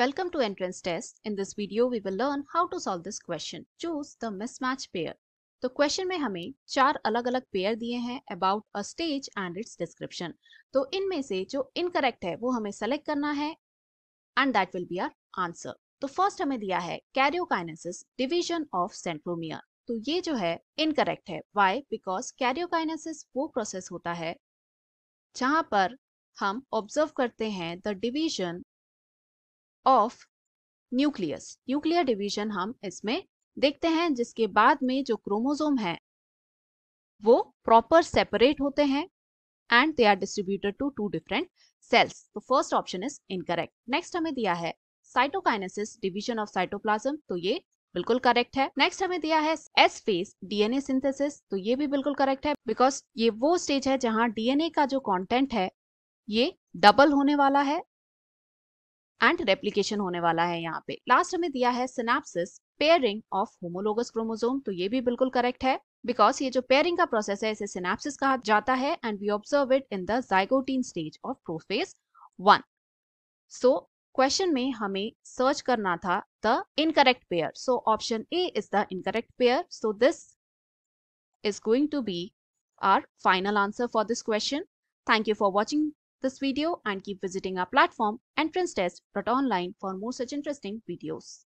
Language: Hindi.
Welcome to entrance test. In this video we will learn how to solve this question. Choose the mismatch pair. तो क्वेश्चन में हमें चार अलग अलग पेयर दिए हैं about a stage and its description तो इनमें से जो इनकरेक्ट है वो हमें सेलेक्ट करना है and that will be our answer तो फर्स्ट हमें दिया है कैरियोकाइनेसिस डिवीजन ऑफ सेंट्रोमियर तो ये जो है इनकरेक्ट है वाई बिकॉज कैरियोकाइनेसिस वो प्रोसेस होता है जहां पर हम ऑब्जर्व करते हैं the division of nucleus nuclear division हम इसमें देखते हैं जिसके बाद में जो क्रोमोसोम है वो प्रॉपर सेपरेट होते हैं and they are distributed to to different cells तो first option is incorrect next हमें दिया है साइटोकाइनेसिस डिवीजन ऑफ साइटोप्लाज्म तो ये बिल्कुल करेक्ट है नेक्स्ट हमें दिया है एस फेज डीएनए सिंथेसिस तो ये भी बिल्कुल करेक्ट है बिकॉज ये वो स्टेज है जहां डीएनए का जो कॉन्टेंट है ये डबल होने वाला है एंड रेप्लीकेशन होने वाला है यहाँ पे लास्ट हमें दिया है synapsis pairing of homologous chromosome तो ये भी बिल्कुल करेक्ट है बिकॉज ये जो पेयरिंग का प्रोसेस है इसे सिनेप्सिस कहा जाता है and we observe it in zygotene stage of prophase one so question में हमें सर्च करना था the incorrect pair so option A is the incorrect pair so this is going to be our final answer for this question thank you for watching this video and keep visiting our platform entrance online for more such interesting videos.